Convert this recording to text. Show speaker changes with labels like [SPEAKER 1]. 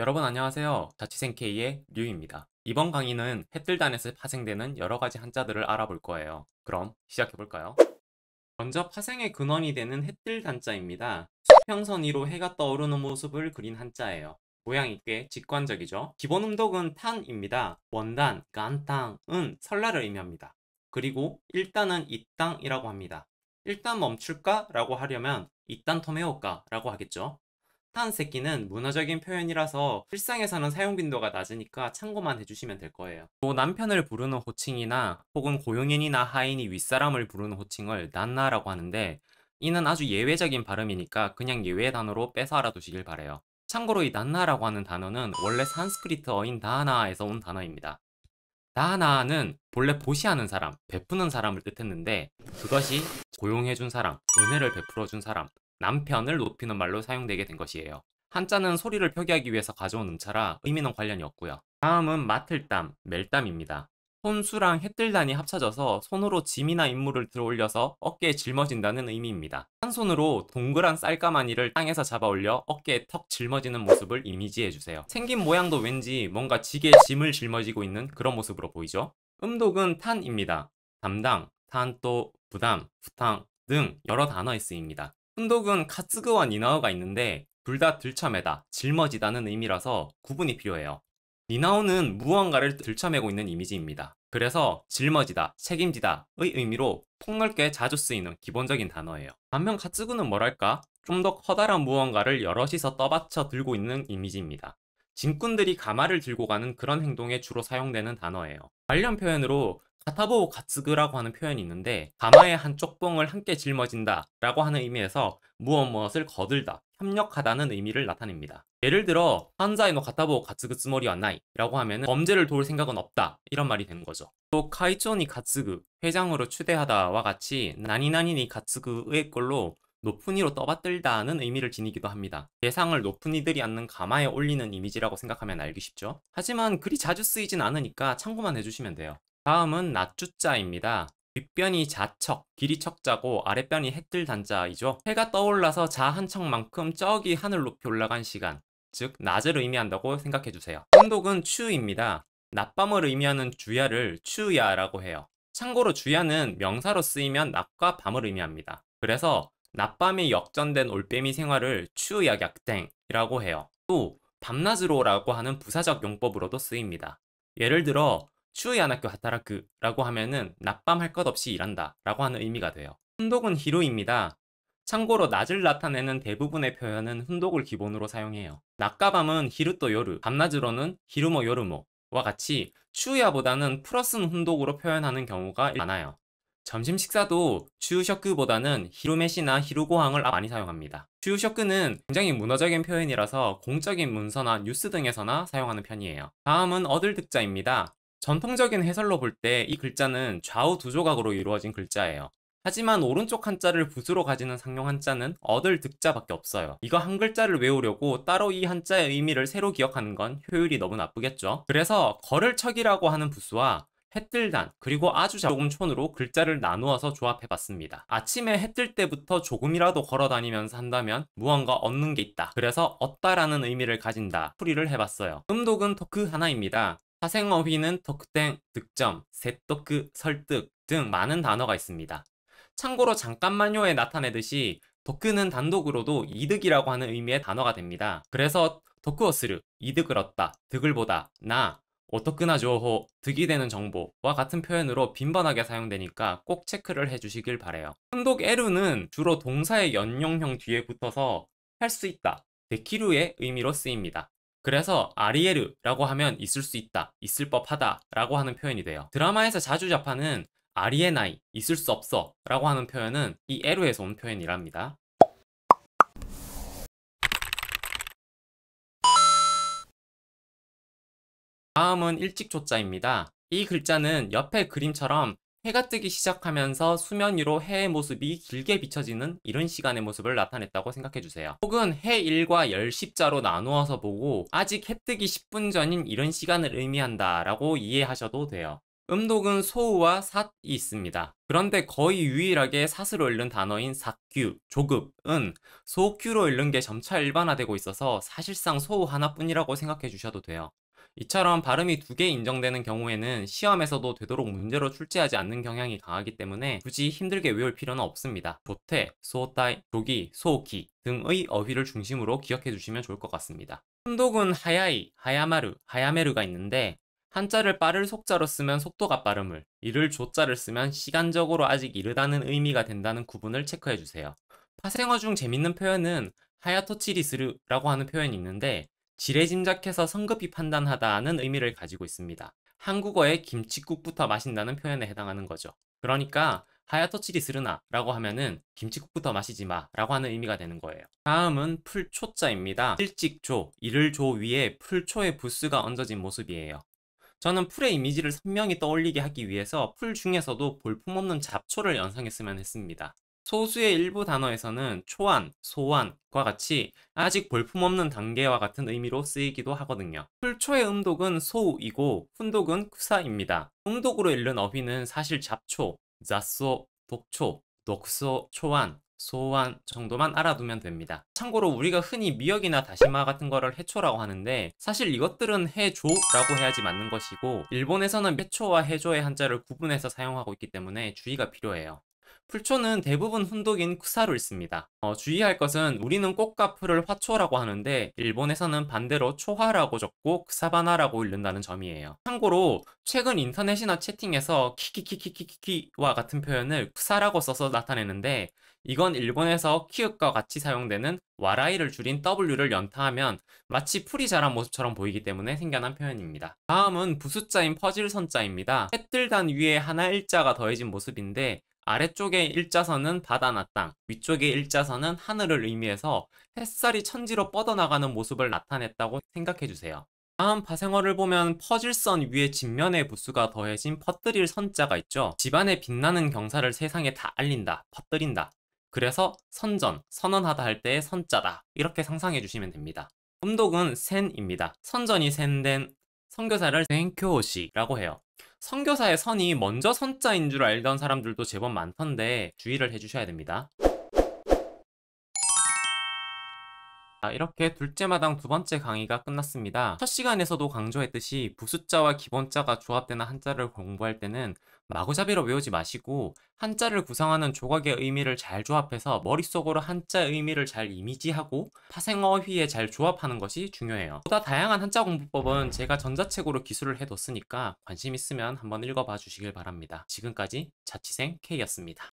[SPEAKER 1] 여러분 안녕하세요. 자취생 K의 류입니다. 이번 강의는 햇들단에서 파생되는 여러 가지 한자들을 알아볼 거예요. 그럼 시작해 볼까요? 먼저 파생의 근원이 되는 햇들 단자입니다. 수평선 위로 해가 떠오르는 모습을 그린 한자예요. 모양이 꽤 직관적이죠. 기본 음독은 탄입니다. 원단, 간탕은 설날을 의미합니다. 그리고 일단은 이땅이라고 합니다. 일단 멈출까? 라고 하려면 이딴 텀해올까? 라고 하겠죠. 한 새끼는 문화적인 표현이라서 일상에서는 사용 빈도가 낮으니까 참고만 해주시면 될 거예요. 또 뭐 남편을 부르는 호칭이나 혹은 고용인이나 하인이 윗사람을 부르는 호칭을 난나라고 하는데 이는 아주 예외적인 발음이니까 그냥 예외 단어로 빼서 알아두시길 바래요. 참고로 이 난나라고 하는 단어는 원래 산스크리트어인 다나에서 온 단어입니다. 다나는 본래 보시하는 사람, 베푸는 사람을 뜻했는데 그것이 고용해준 사람, 은혜를 베풀어준 사람, 남편을 높이는 말로 사용되게 된 것이에요. 한자는 소리를 표기하기 위해서 가져온 음차라 의미는 관련이 없고요. 다음은 맡을땀, 멜땀입니다. 손수랑 햇들단이 합쳐져서 손으로 짐이나 인물을 들어올려서 어깨에 짊어진다는 의미입니다. 한 손으로 동그란 쌀가마니를 땅에서 잡아 올려 어깨에 턱 짊어지는 모습을 이미지해주세요. 생긴 모양도 왠지 뭔가 지게 짐을 짊어지고 있는 그런 모습으로 보이죠? 음독은 탄입니다. 담당, 탄또 부담, 부탕 등 여러 단어에 쓰입니다. 훈독은 카츠그와 니나우가 있는데 둘 다 들참에다 짊어지다는 의미라서 구분이 필요해요. 니나우는 무언가를 들참해고 있는 이미지입니다. 그래서 짊어지다, 책임지다의 의미로 폭넓게 자주 쓰이는 기본적인 단어예요. 반면 카츠그는 뭐랄까? 좀 더 커다란 무언가를 여럿이서 떠받쳐 들고 있는 이미지입니다. 짐꾼들이 가마를 들고 가는 그런 행동에 주로 사용되는 단어예요. 관련 표현으로 사타보 가츠그라고 하는 표현이 있는데 가마의 한쪽 뽕을 함께 짊어진다 라고 하는 의미에서 무엇 무엇을 거들다, 협력하다는 의미를 나타냅니다. 예를 들어 환자이노 가타보 가츠그 스모리와 나이 라고 하면 범죄를 도울 생각은 없다 이런 말이 되는 거죠. 또 카이초니 가츠그 회장으로 추대하다와 같이 나니나니니 가츠그의 걸로 높은 이로 떠받들다는 의미를 지니기도 합니다. 대상을 높은 이들이 앉는 가마에 올리는 이미지라고 생각하면 알기 쉽죠. 하지만 그리 자주 쓰이진 않으니까 참고만 해주시면 돼요. 다음은 낮주자입니다 윗변이 자척, 길이 척자고 아랫변이 해뜰 단자이죠. 해가 떠올라서 자 한 척만큼 저기 하늘 높이 올라간 시간, 즉 낮을 의미한다고 생각해주세요. 한독은 추입니다. 낮밤을 의미하는 주야를 추야라고 해요. 참고로 주야는 명사로 쓰이면 낮과 밤을 의미합니다. 그래서 낮밤에 역전된 올빼미 생활을 추야약땡이라고 해요. 또 밤낮으로라고 하는 부사적 용법으로도 쓰입니다. 예를 들어 추위 안 학교 하타라크라고 하면은 낮밤 할 것 없이 일한다라고 하는 의미가 돼요. 훈독은 히로입니다 참고로 낮을 나타내는 대부분의 표현은 훈독을 기본으로 사용해요. 낮과 밤은 히루또 요르 밤낮으로는 히루모 요르모와 같이 추야보다는 플러스 훈독으로 표현하는 경우가 많아요. 점심 식사도 추우셔크보다는 히루메시나 히루고항을 많이 사용합니다. 추우셔크는 굉장히 문어적인 표현이라서 공적인 문서나 뉴스 등에서나 사용하는 편이에요. 다음은 어들득자입니다. 전통적인 해설로 볼 때 이 글자는 좌우 두 조각으로 이루어진 글자예요. 하지만 오른쪽 한자를 붓으로 가지는 상용 한자는 얻을 득자밖에 없어요. 이거 한 글자를 외우려고 따로 이 한자의 의미를 새로 기억하는 건 효율이 너무 나쁘겠죠. 그래서 거를 척이라고 하는 부수와 해뜰단 그리고 아주 작은 촌으로 글자를 나누어서 조합해봤습니다. 아침에 해뜰 때부터 조금이라도 걸어다니면서 한다면 무언가 얻는 게 있다. 그래서 얻다라는 의미를 가진다. 풀이를 해봤어요. 음독은 토크 하나입니다. 사생어휘는 덕땡, 득점, 셋덕그 설득 등 많은 단어가 있습니다. 참고로 잠깐만요에 나타내듯이 덕크는 단독으로도 이득이라고 하는 의미의 단어가 됩니다. 그래서 덕크어스르, 이득을 얻다, 득을 보다, 나, 어떻게나 조호, 득이 되는 정보와 같은 표현으로 빈번하게 사용되니까 꼭 체크를 해주시길 바래요. 혼독 에루는 주로 동사의 연용형 뒤에 붙어서 할 수 있다, 데키루의 의미로 쓰입니다. 그래서 아리에르라고 하면 있을 수 있다, 있을 법하다 라고 하는 표현이 돼요. 드라마에서 자주 접하는 아리에나이, 있을 수 없어 라고 하는 표현은 이에루에서온 표현이랍니다. 다음은 일찍조자입니다. 이 글자는 옆에 그림처럼 해가 뜨기 시작하면서 수면 위로 해의 모습이 길게 비춰지는 이런 시간의 모습을 나타냈다고 생각해주세요. 혹은 해 1과 10십자로 나누어서 보고 아직 해 뜨기 10분 전인 이런 시간을 의미한다 라고 이해하셔도 돼요. 음독은 소우와 삿이 있습니다. 그런데 거의 유일하게 삿으로 읽는 단어인 삿규, 조급은 소규로 읽는 게 점차 일반화되고 있어서 사실상 소우 하나뿐이라고 생각해 주셔도 돼요. 이처럼 발음이 두 개 인정되는 경우에는 시험에서도 되도록 문제로 출제하지 않는 경향이 강하기 때문에 굳이 힘들게 외울 필요는 없습니다. 조태, 소따이, 조기, 소키 등의 어휘를 중심으로 기억해 주시면 좋을 것 같습니다. 훈독은 하야이, 하야마르, 하야메르가 있는데 한자를 빠를 속자로 쓰면 속도가 빠름을, 이를 조자를 쓰면 시간적으로 아직 이르다는 의미가 된다는 구분을 체크해 주세요. 파생어 중 재밌는 표현은 하야토치리스르라고 하는 표현이 있는데 지레짐작해서 성급히 판단하다는 의미를 가지고 있습니다. 한국어의 김치국부터 마신다는 표현에 해당하는 거죠. 그러니까 하야토치리 스르나라고 하면은 김치국부터 마시지 마라고 하는 의미가 되는 거예요. 다음은 풀초자입니다. 일찍조, 이를조 위에 풀초의 부스가 얹어진 모습이에요. 저는 풀의 이미지를 선명히 떠올리게 하기 위해서 풀 중에서도 볼품없는 잡초를 연상했으면 했습니다. 소수의 일부 단어에서는 초안, 소안과 같이 아직 볼품없는 단계와 같은 의미로 쓰이기도 하거든요. 풀초의 음독은 소우이고 훈독은 쿠사입니다. 음독으로 읽는 어휘는 사실 잡초, 자소, 독초, 녹소 초안, 소환 정도만 알아두면 됩니다. 참고로 우리가 흔히 미역이나 다시마 같은 거를 해초라고 하는데 사실 이것들은 해조라고 해야지 맞는 것이고 일본에서는 해초와 해조의 한자를 구분해서 사용하고 있기 때문에 주의가 필요해요. 풀초는 대부분 훈독인 쿠사로 있습니다. 어, 주의할 것은 우리는 꽃과 풀을 화초라고 하는데 일본에서는 반대로 초화라고 적고 쿠사바나라고 읽는다는 점이에요. 참고로 최근 인터넷이나 채팅에서 키키키키키키와 같은 표현을 쿠사라고 써서 나타내는데 이건 일본에서 키읔과 같이 사용되는 와라이를 줄인 W를 연타하면 마치 풀이 자란 모습처럼 보이기 때문에 생겨난 표현입니다. 다음은 부수자인 퍼즐선자입니다. 햇들단 위에 하나 일자가 더해진 모습인데 아래쪽의 일자선은 바다나 땅, 위쪽의 일자선은 하늘을 의미해서 햇살이 천지로 뻗어나가는 모습을 나타냈다고 생각해주세요. 다음 파생어를 보면 퍼질선 위에 진면에 부수가 더해진 퍼뜨릴 선자가 있죠. 집안의 빛나는 경사를 세상에 다 알린다, 퍼뜨린다. 그래서 선전, 선언하다 할 때의 선자다 이렇게 상상해 주시면 됩니다. 음독은 센입니다. 선전이 센된 선교사를 센쿄시라고 해요. 선교사의 선이 먼저 선자인 줄 알던 사람들도 제법 많던데 주의를 해주셔야 됩니다. 아, 이렇게 둘째 마당 두 번째 강의가 끝났습니다. 첫 시간에서도 강조했듯이 부수자와 기본자가 조합되는 한자를 공부할 때는 마구잡이로 외우지 마시고 한자를 구성하는 조각의 의미를 잘 조합해서 머릿속으로 한자 의미를 잘 이미지하고 파생어휘에 잘 조합하는 것이 중요해요. 보다 다양한 한자 공부법은 제가 전자책으로 기술을 해뒀으니까 관심 있으면 한번 읽어봐 주시길 바랍니다. 지금까지 자취생 K였습니다.